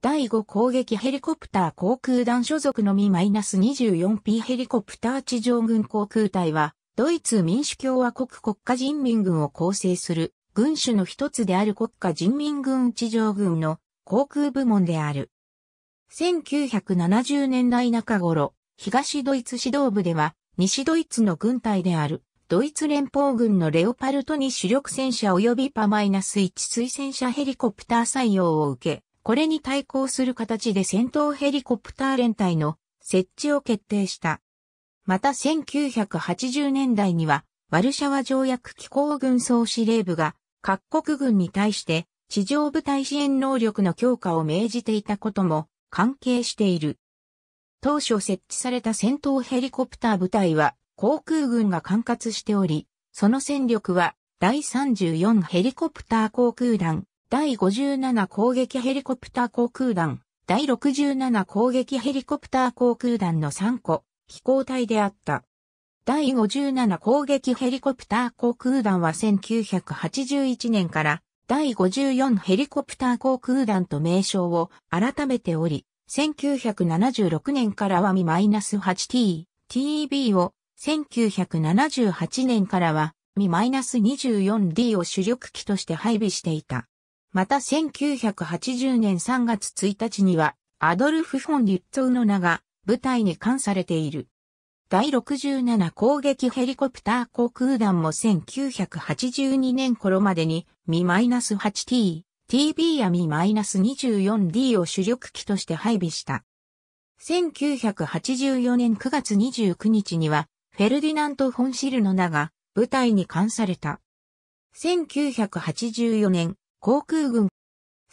第5攻撃ヘリコプター航空団所属のみ -24P ヘリコプター地上軍航空隊は、ドイツ民主共和国国家人民軍を構成する軍種の一つである国家人民軍地上軍の航空部門である。1970年代中頃、東ドイツ指導部では、西ドイツの軍隊である、ドイツ連邦軍のレオパルトに主力戦車及びパマイナス -1 水戦車ヘリコプター採用を受け、これに対抗する形で戦闘ヘリコプター連隊の設置を決定した。また1980年代には、ワルシャワ条約機構軍総司令部が各国軍に対して地上部隊支援能力の強化を命じていたことも関係している。当初設置された戦闘ヘリコプター部隊は航空軍が管轄しており、その戦力は第34ヘリコプター航空団第57攻撃ヘリコプター航空団、第67攻撃ヘリコプター航空団の3個、飛行隊であった。第57攻撃ヘリコプター航空団は1981年から第54ヘリコプター航空団と名称を改めており、1976年からはミ -8T、TB を、1978年からはミ -24D を主力機として配備していた。また1980年3月1日には、アドルフ・フォン・リュッツォウの名が舞台に冠されている。第67攻撃ヘリコプター航空団も1982年頃までにミ -8T、TB やミ -24D を主力機として配備した。1984年9月29日には、フェルディナント・フォン・シルの名が舞台に冠された。1984年、航空軍。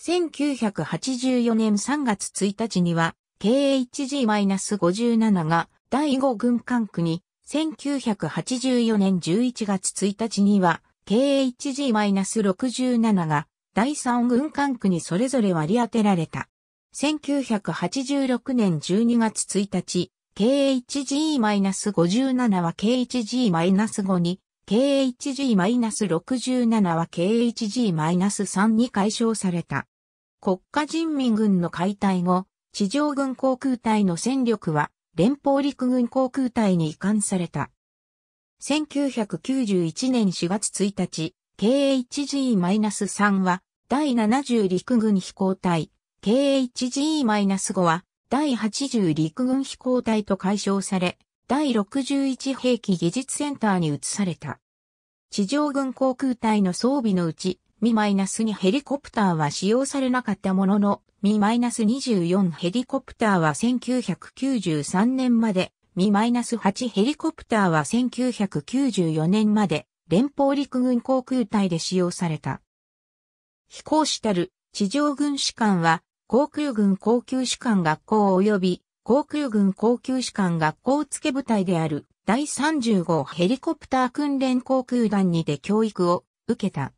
1984年3月1日には、KHG-57 が第5軍管区に、1984年11月1日には、KHG-67 が第3軍管区にそれぞれ割り当てられた。1986年12月1日、KHG-57 は KHG-5 に KHG-67 は KHG-3 に解消された。国家人民軍の解体後、地上軍航空隊の戦力は連邦陸軍航空隊に移管された。1991年4月1日、KHG-3 は第70陸軍飛行隊、KHG-5 は第80陸軍飛行隊と解消され、第61兵器技術センターに移された。地上軍航空隊の装備のうち、m 2ヘリコプターは使用されなかったものの、m 2 4ヘリコプターは1993年まで、m 8ヘリコプターは1994年まで、連邦陸軍航空隊で使用された。飛行士たる地上軍士官は、航空軍航空士官学校及び航空軍航空士官学校付部隊である第35ヘリコプター訓練航空団にて教育を受けた。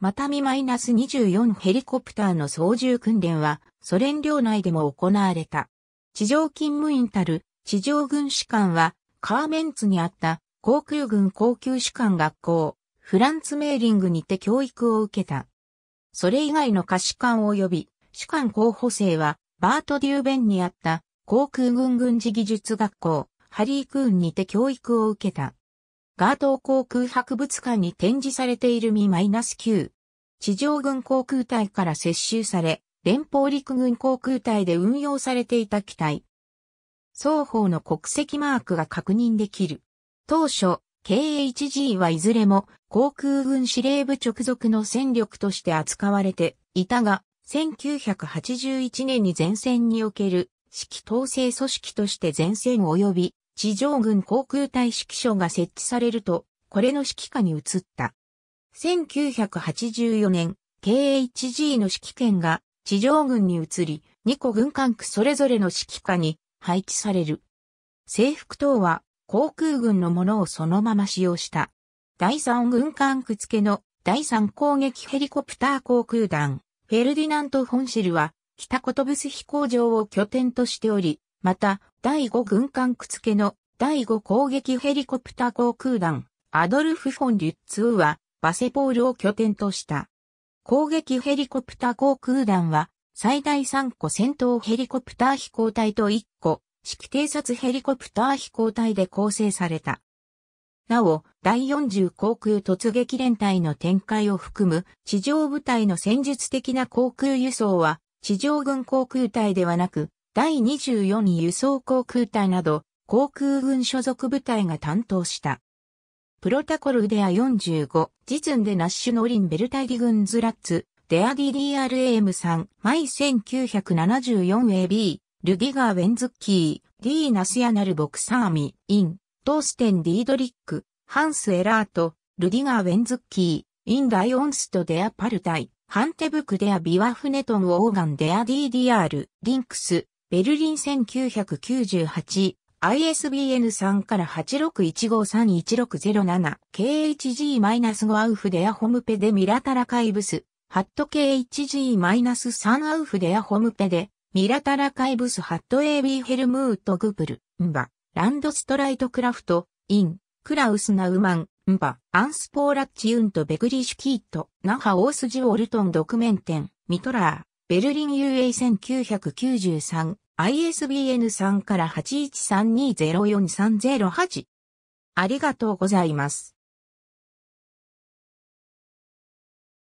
またみ -24 ヘリコプターの操縦訓練はソ連領内でも行われた。地上勤務員たる地上軍士官はカーメンツにあった航空軍航空士官学校フランツメーリングにて教育を受けた。それ以外の歌士官及び士官候補生はバート・デューベンにあった航空軍軍事技術学校、ハリークーンにて教育を受けた。ガートー航空博物館に展示されているミマイナス -9。地上軍航空隊から接収され、連邦陸軍航空隊で運用されていた機体。双方の国籍マークが確認できる。当初、KHG はいずれも航空軍司令部直属の戦力として扱われていたが、1981年に前線における式統制組織として前線及び地上軍航空隊指揮所が設置されると、これの指揮下に移った。1984年、KHG の指揮権が地上軍に移り、2個軍管区それぞれの指揮下に配置される。制服等は航空軍のものをそのまま使用した。第3軍管区付の第3攻撃ヘリコプター航空団、フェルディナント・フォンシルは北寿飛行場を拠点としており、また、第5軍艦区付けの第5攻撃ヘリコプター航空団、アドルフ・フォン・リュッツーは、バセポールを拠点とした。攻撃ヘリコプター航空団は、最大3個戦闘ヘリコプター飛行隊と1個、指揮偵察ヘリコプター飛行隊で構成された。なお、第40航空突撃連隊の展開を含む地上部隊の戦術的な航空輸送は地上軍航空隊ではなく、第24輸送航空隊など、航空軍所属部隊が担当した。プロタコルデア45、ジズンデナッシュノリンベルタイリ軍ズラッツ、デアディ DRAM3、マイ 1974AB、ルギガー・ウェンズッキー、ディー・ナスヤナル・ボクサーミ、イン、トーステン・ディードリック、ハンス・エラート、ルディガー・ウェンズッキー、イン・ライオンスト・デア・パルタイ。ハンテブクデアビワフネトンオーガンデア DDR、リンクス、ベルリン1998、ISBN3 から8615311607、KHG-5 アウフデアホムペデミラタラカイブス、ハット KHG-3 アウフデアホムペデ、ミラタラカイブスハット AB ヘルムートグプル、ンバ、ランドストライトクラフト、イン、クラウスナウマン、ンバ、アンスポーラッチユンとベグリシュキート、ナハ大筋オルトンドクメンテン、ミトラー、ベルリン UA1993、ISBN3 から8 1 3 2 0 4 3 0 8ありがとうございます。